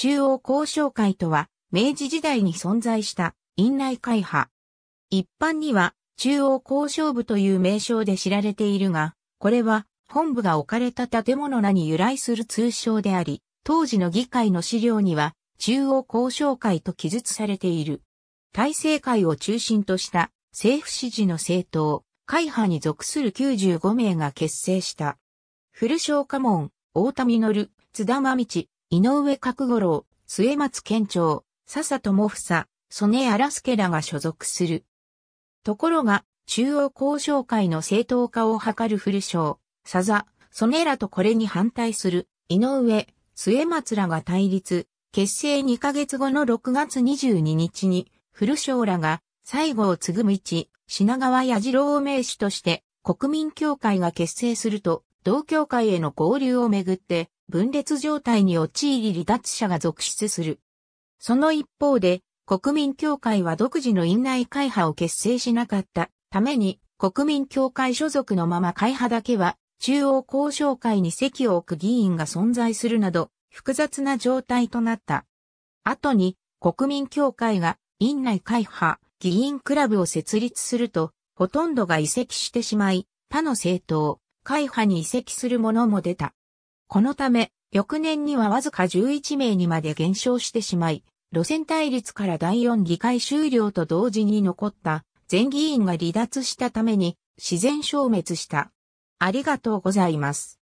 中央交渉会とは、明治時代に存在した院内会派。一般には、中央交渉部という名称で知られているが、これは、本部が置かれた建物らに由来する通称であり、当時の議会の資料には、中央交渉会と記述されている。大政会を中心とした政府支持の政党、会派に属する95名が結成した。古小家門、大田実、津田真道、井上角五郎、末松県庁、笹友房、曽根荒助らが所属する。ところが、中央交渉会の正当化を図る古将、佐曽根らとこれに反対する、井上、末松らが対立、結成2ヶ月後の6月22日に、古将らが、西郷継ぐ道、品川矢次郎を名手として、国民協会が結成すると、同協会への合流をめぐって、分裂状態に陥り離脱者が続出する。その一方で、国民協会は独自の院内会派を結成しなかったために、国民協会所属のまま会派だけは、中央交渉会に席を置く議員が存在するなど、複雑な状態となった。後に、国民協会が院内会派、議員クラブを設立すると、ほとんどが移籍してしまい、他の政党、会派に移籍する者も出た。このため、翌年にはわずか11名にまで減少してしまい、路線対立から第4議会終了と同時に残った全議員が離脱したために自然消滅した。ありがとうございます。